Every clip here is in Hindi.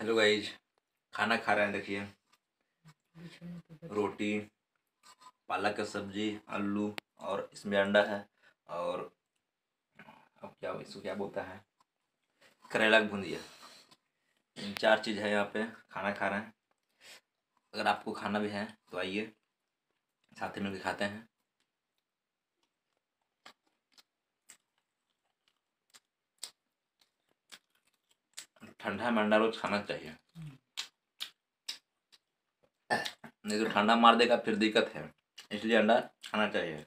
हेलो गाइज खाना खा रहे हैं देखिए रोटी पालक का सब्जी आलू और इसमें अंडा है और अब क्या इसको क्या बोलता है करेला का भुंजिया चार चीज़ है यहाँ पे खाना खा रहे हैं अगर आपको खाना भी है तो आइए साथ ही भी खाते हैं ठंडा मंडा रोज खाना चाहिए नहीं तो ठंडा मार देगा फिर दिक्कत है इसलिए अंडा खाना चाहिए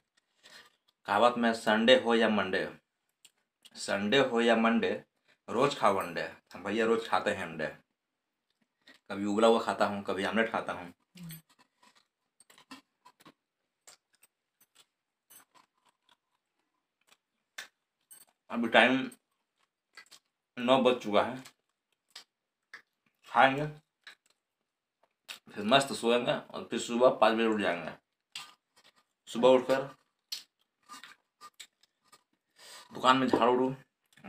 कहावत में संडे हो या मंडे संडे हो या मंडे रोज खाओ अंडे हम भैया रोज खाते हैं अंडे कभी उबला हुआ खाता हूँ कभी आमलेट खाता हूँ अभी टाइम नौ बज चुका है खाएंगे फिर मस्त सोएंगे और फिर सुबह पाँच बजे उठ जाएंगे सुबह उठकर दुकान में झाड़ू उड़ू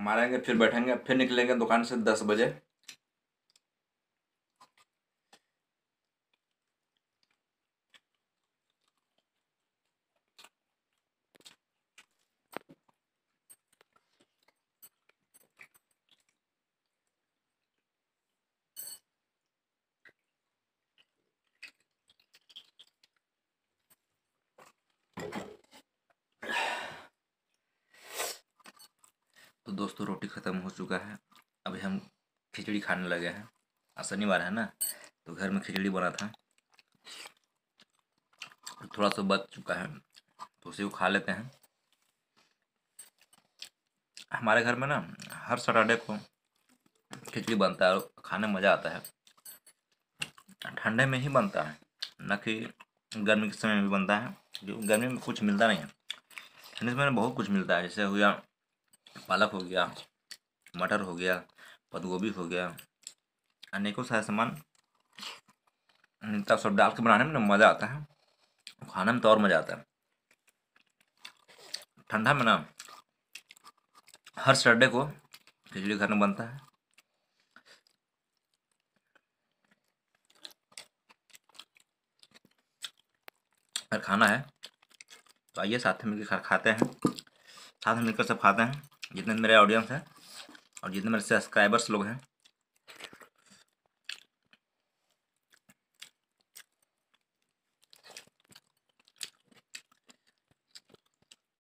मारेंगे फिर बैठेंगे फिर निकलेंगे दुकान से दस बजे दोस्तों रोटी ख़त्म हो चुका है अभी हम खिचड़ी खाने लगे हैं आज शनिवार है ना तो घर में खिचड़ी बना था थोड़ा सा बच चुका है तो उसे वो खा लेते हैं हमारे घर में ना हर सैटरडे को खिचड़ी बनता है और खाने में मज़ा आता है ठंडे में ही बनता है न कि गर्मी के समय में भी बनता है जो गर्मी में कुछ मिलता नहीं है ठंडे समय में बहुत कुछ मिलता है जैसे हुआ पालक हो गया मटर हो गया पत्त गोभी हो गया अनेकों सारे सामान हम्म, तब सब डाल के बनाने में ना मज़ा आता है खाने में तो और मज़ा आता है ठंडा में ना हर सैटरडे को खिचड़ी घर में बनता है अगर खाना है तो आइए साथ में मिलकर खाते हैं साथ में मिलकर सब खाते हैं जितने मेरे ऑडियंस हैं और जितने मेरे सब्सक्राइबर्स लोग हैं